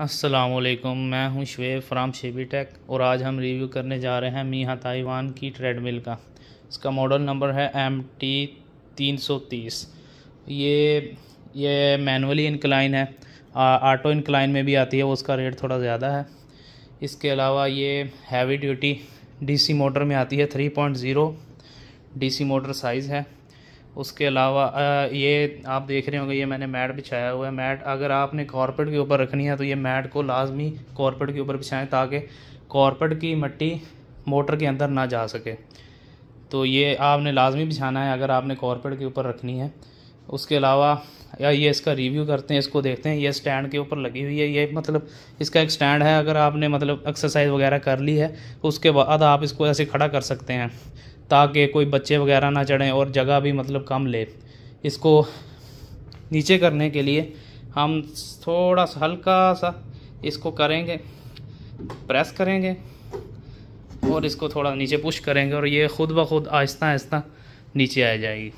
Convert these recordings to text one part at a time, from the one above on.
वालेकुम मैं हूं शुएब फ्राम शेबी टेक और आज हम रिव्यू करने जा रहे हैं मी ताइवान की ट्रेडमिल का इसका मॉडल नंबर है एम टी तीन सौ तीस ये ये मैनुअली इंक्लाइन है ऑटो इंक्लाइन में भी आती है वो उसका रेट थोड़ा ज़्यादा है इसके अलावा ये हैवी ड्यूटी डीसी मोटर में आती है three point zero D motor size है उसके अलावा ये आप देख रहे होंगे ये मैंने मैट बिछाया हुआ है मैट अगर आपने कॉरपेट के ऊपर रखनी है तो ये मैट को लाजमी कॉरपेट के ऊपर बिछाएं ताकि कॉर्पेट की मिट्टी मोटर के अंदर ना जा सके तो ये आपने लाजमी बिछाना है अगर आपने कॉर्पेट के ऊपर रखनी है उसके अलावा या ये इसका रिव्यू करते हैं इसको देखते हैं ये स्टैंड के ऊपर लगी हुई है ये मतलब इसका एक स्टैंड है अगर आपने मतलब एक्सरसाइज वगैरह कर ली है तो उसके बाद आप इसको ऐसे खड़ा कर सकते हैं ताकि कोई बच्चे वगैरह ना चढ़ें और जगह भी मतलब कम ले इसको नीचे करने के लिए हम थोड़ा सा हल्का सा इसको करेंगे प्रेस करेंगे और इसको थोड़ा नीचे पुश करेंगे और ये ख़ुद ब खुद आहिस्ता आहिस्ता नीचे आ जाएगी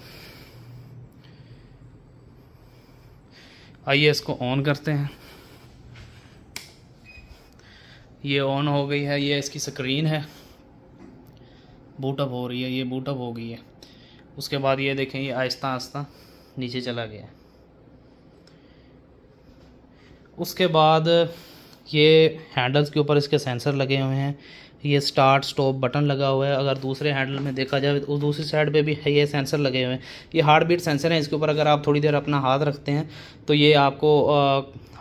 आइए इसको ऑन करते हैं ये ऑन हो गई है ये इसकी स्क्रीन है बूटअप हो रही है ये बूटअप हो गई है उसके बाद ये देखें ये आहिस्ता आहिस्ता नीचे चला गया उसके बाद ये हैंडल्स के ऊपर इसके सेंसर लगे हुए हैं ये स्टार्ट स्टॉप बटन लगा हुआ है अगर दूसरे हैंडल में देखा जाए तो दूसरी साइड पे भी ये सेंसर लगे हुए हैं ये हार्ट बीट सेंसर है इसके ऊपर अगर आप थोड़ी देर अपना हाथ रखते हैं तो ये आपको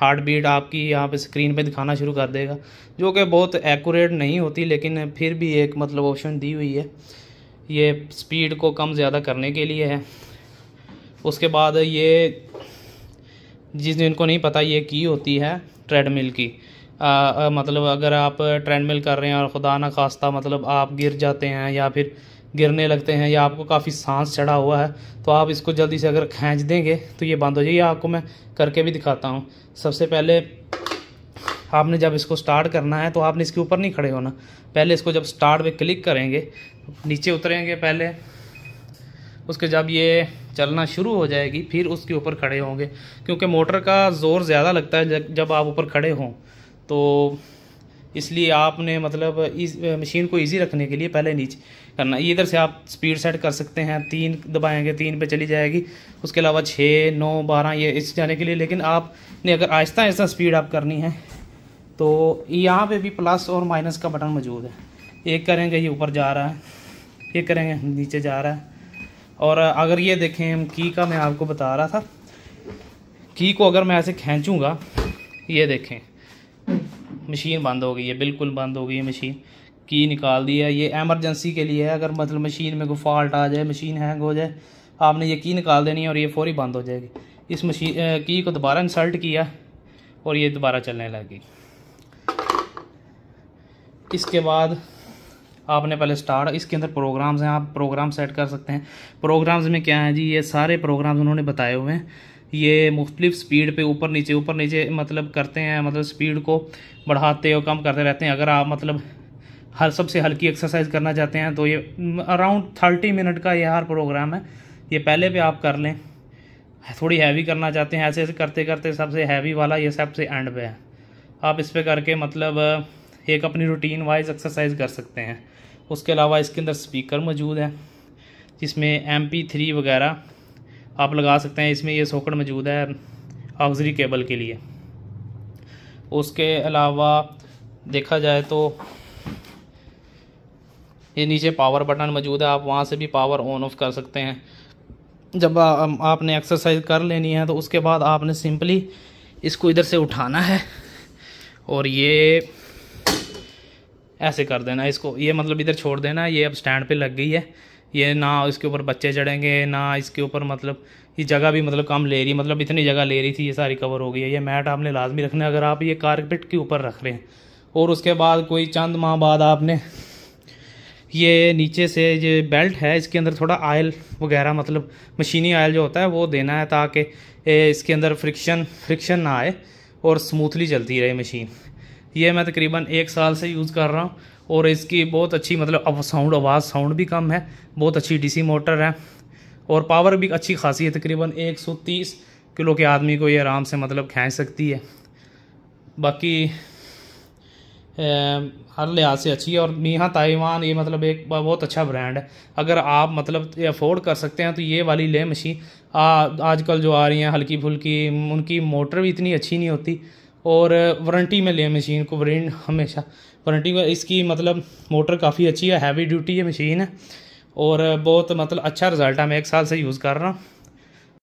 हार्ट बीट आपकी यहाँ पे स्क्रीन पे दिखाना शुरू कर देगा जो कि बहुत एक्यूरेट नहीं होती लेकिन फिर भी एक मतलब ऑप्शन दी हुई है ये स्पीड को कम ज़्यादा करने के लिए है उसके बाद ये जिस को नहीं पता ये की होती है ट्रेडमिल की आ, आ, मतलब अगर आप ट्रेडमिल कर रहे हैं और ख़ुदा ना खास्ता मतलब आप गिर जाते हैं या फिर गिरने लगते हैं या आपको काफ़ी सांस चढ़ा हुआ है तो आप इसको जल्दी से अगर खींच देंगे तो ये बंद हो जाइए आपको मैं करके भी दिखाता हूँ सबसे पहले आपने जब इसको स्टार्ट करना है तो आपने इसके ऊपर नहीं खड़े होना पहले इसको जब स्टार्ट पे क्लिक करेंगे नीचे उतरेंगे पहले उसके जब ये चलना शुरू हो जाएगी फिर उसके ऊपर खड़े होंगे क्योंकि मोटर का ज़ोर ज़्यादा लगता है जब आप ऊपर खड़े हों तो इसलिए आपने मतलब इस मशीन को इजी रखने के लिए पहले नीचे करना इधर से आप स्पीड सेट कर सकते हैं तीन दबाएंगे तीन पे चली जाएगी उसके अलावा छः नौ बारह ये इस जाने के लिए लेकिन आपने अगर आहिस्ता आहिस्ता स्पीड आप करनी है तो यहाँ पे भी प्लस और माइनस का बटन मौजूद है एक करेंगे ये ऊपर जा रहा है एक करेंगे नीचे जा रहा है और अगर ये देखें की का मैं आपको बता रहा था की को अगर मैं ऐसे खींचूँगा ये देखें मशीन बंद हो गई है बिल्कुल बंद हो गई है मशीन की निकाल दी है ये एमरजेंसी के लिए है अगर मतलब मशीन में कोई फॉल्ट आ जाए मशीन हैंग हो जाए आपने ये की निकाल देनी है और ये फौरी बंद हो जाएगी इस मशीन की को दोबारा इंसल्ट किया और ये दोबारा चलने लगी इसके बाद आपने पहले स्टार्ट इसके अंदर प्रोग्राम्स हैं आप प्रोग्राम सेट कर सकते हैं प्रोग्राम्स में क्या है जी ये सारे प्रोग्राम्स उन्होंने बताए हुए हैं ये मुख्तलिफ स्पीड पे ऊपर नीचे ऊपर नीचे मतलब करते हैं मतलब स्पीड को बढ़ाते और कम करते रहते हैं अगर आप मतलब हर सबसे हल्की एक्सरसाइज करना चाहते हैं तो ये अराउंड थर्टी मिनट का यह हर प्रोग्राम है ये पहले भी आप कर लें थोड़ी हैवी करना चाहते हैं ऐसे ऐसे करते करते सबसे हैवी वाला ये सबसे एंड पे है आप इस पर करके मतलब एक अपनी रूटीन वाइज एक्सरसाइज कर सकते हैं उसके अलावा इसके अंदर स्पीकर मौजूद है जिसमें एम पी थ्री वगैरह आप लगा सकते हैं इसमें ये सॉकेट मौजूद है ऑक्जरी केबल के लिए उसके अलावा देखा जाए तो ये नीचे पावर बटन मौजूद है आप वहाँ से भी पावर ऑन ऑफ कर सकते हैं जब आ, आपने एक्सरसाइज कर लेनी है तो उसके बाद आपने सिंपली इसको इधर से उठाना है और ये ऐसे कर देना इसको ये मतलब इधर छोड़ देना ये अब स्टैंड पे लग गई है ये ना इसके ऊपर बच्चे चढ़ेंगे ना इसके ऊपर मतलब ये जगह भी मतलब कम ले रही है मतलब इतनी जगह ले रही थी ये सारी कवर हो गई है ये मैट आपने लाजमी रखना है अगर आप ये कारपेट के ऊपर रख रहे हैं और उसके बाद कोई चंद माह बाद आपने ये नीचे से जो बेल्ट है इसके अंदर थोड़ा आयल वगैरह मतलब मशीनी आयल जो होता है वो देना है ताकि इसके अंदर फ्रिक्शन फ्रिक्शन ना आए और स्मूथली चलती रहे मशीन ये मैं तकरीबन एक साल से यूज़ कर रहा हूँ और इसकी बहुत अच्छी मतलब अब साउंड आवाज़ साउंड भी कम है बहुत अच्छी डीसी मोटर है और पावर भी अच्छी खासी है तकरीबन 130 किलो के आदमी को ये आराम से मतलब खींच सकती है बाकी हर लिहाज से अच्छी है और मीहा ताइवान ये मतलब एक बहुत अच्छा ब्रांड है अगर आप मतलब अफोर्ड कर सकते हैं तो ये वाली ले मशीन आजकल जो आ रही हैं हल्की फुल्की उनकी मोटर भी इतनी अच्छी नहीं होती और वारंटी में लिया मशीन को वरें हमेशा वारंटी में इसकी मतलब मोटर काफ़ी अच्छी है हैवी ड्यूटी है मशीन है और बहुत मतलब अच्छा रिज़ल्ट है मैं एक साल से यूज़ कर रहा हूँ